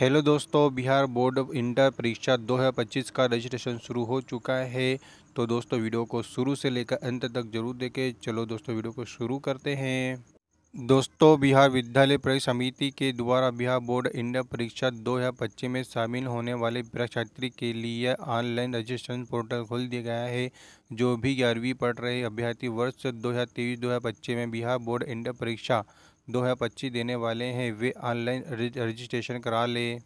hello दोस्तों Bihar board inter परीक्षा 2025 का रजिस्ट्रेशन शुरू हो चुका है तो दोस्तों वीडियो को शुरू से लेकर अंत तक जरूर देखें चलो दोस्तों वीडियो को शुरू करते हैं दोस्तों बिहार विद्यालय प्रवेश समिति के द्वारा बिहार बोर्ड इंटर परीक्षा 2025 में शामिल होने वाले परीक्षार्थी के लिए ऑनलाइन रजिस्ट्रेशन पोर्टल खोल दिया गया है जो भी ग्यारहवीं पढ़ रहे अभ्यर्थी वर्ष हज़ार पच्चीस में बिहार बोर्ड इंटर परीक्षा दो हज़ार पच्चीस देने वाले हैं वे ऑनलाइन रजिस्ट्रेशन करा लें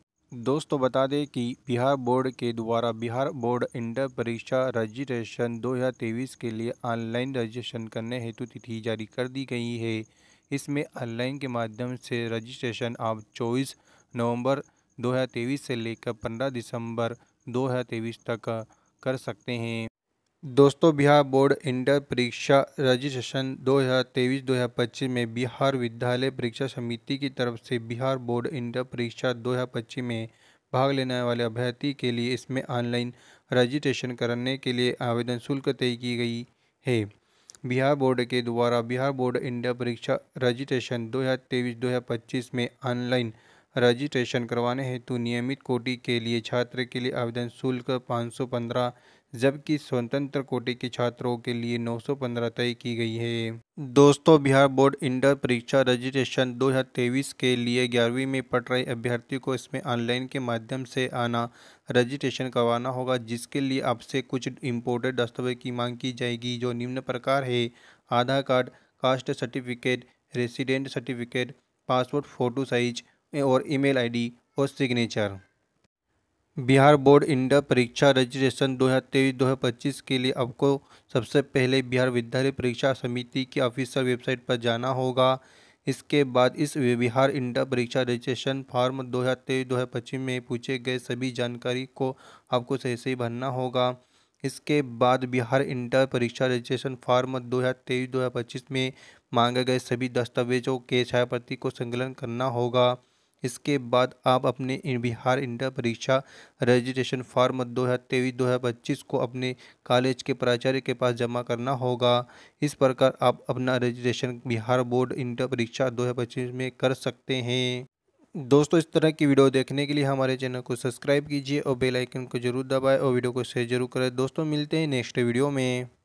दोस्तों बता दें कि बिहार बोर्ड के द्वारा बिहार बोर्ड इंटर परीक्षा रजिस्ट्रेशन 2023 के लिए ऑनलाइन रजिस्ट्रेशन करने हेतु तिथि जारी कर दी गई है इसमें ऑनलाइन के माध्यम से रजिस्ट्रेशन आप 24 नवंबर 2023 से लेकर 15 दिसंबर 2023 तक कर सकते हैं दोस्तों बिहार बोर्ड इंटर परीक्षा रजिस्ट्रेशन 2023-2025 में बिहार विद्यालय परीक्षा समिति की तरफ से बिहार बोर्ड इंटर परीक्षा 2025 में भाग लेने वाले अभ्यर्थी के लिए इसमें ऑनलाइन रजिस्ट्रेशन करने के लिए आवेदन शुल्क तय की गई है बिहार बोर्ड के द्वारा बिहार बोर्ड इंटर परीक्षा रजिस्ट्रेशन दो हज़ार में ऑनलाइन रजिस्ट्रेशन करवाने हेतु नियमित कोटि के लिए छात्र के लिए आवेदन शुल्क 515 जबकि स्वतंत्र कोटि के छात्रों के लिए 915 तय की गई है दोस्तों बिहार बोर्ड इंटर परीक्षा रजिस्ट्रेशन 2023 के लिए ग्यारहवीं में पढ़ रहे अभ्यर्थियों को इसमें ऑनलाइन के माध्यम से आना रजिस्ट्रेशन करवाना होगा जिसके लिए आपसे कुछ इम्पोर्टेंट दस्तावेज की मांग की जाएगी जो निम्न प्रकार है Aadhaar card caste certificate resident certificate passport photo size और ईमेल आईडी और सिग्नेचर बिहार बोर्ड इंडर परीक्षा रजिस्ट्रेशन 2023-2025 के लिए आपको सबसे पहले बिहार विद्यालय परीक्षा समिति की ऑफिशियल वेबसाइट पर जाना होगा इसके बाद इस बिहार इंटर परीक्षा रजिस्ट्रेशन फॉर्म 2023-2025 में पूछे गए सभी जानकारी को आपको सही से भरना होगा इसके बाद बिहार इंटर परीक्षा रजिस्ट्रेशन फॉर्म 2023-2025 में मांगे गए सभी दस्तावेजों के छायाप्रति को संकलन करना होगा इसके बाद आप अपने बिहार इंटर परीक्षा रजिस्ट्रेशन फॉर्म दो हज़ार तेईस दो हज़ार पच्चीस को अपने कॉलेज के प्राचार्य के पास जमा करना होगा इस प्रकार आप अपना रजिस्ट्रेशन बिहार बोर्ड इंटर परीक्षा दो हज़ार पच्चीस में कर सकते हैं दोस्तों इस तरह की वीडियो देखने के लिए हमारे चैनल को सब्सक्राइब कीजिए और बेल आइकन को जरूर दबाएं और वीडियो को शेयर जरूर करें दोस्तों मिलते हैं नेक्स्ट वीडियो में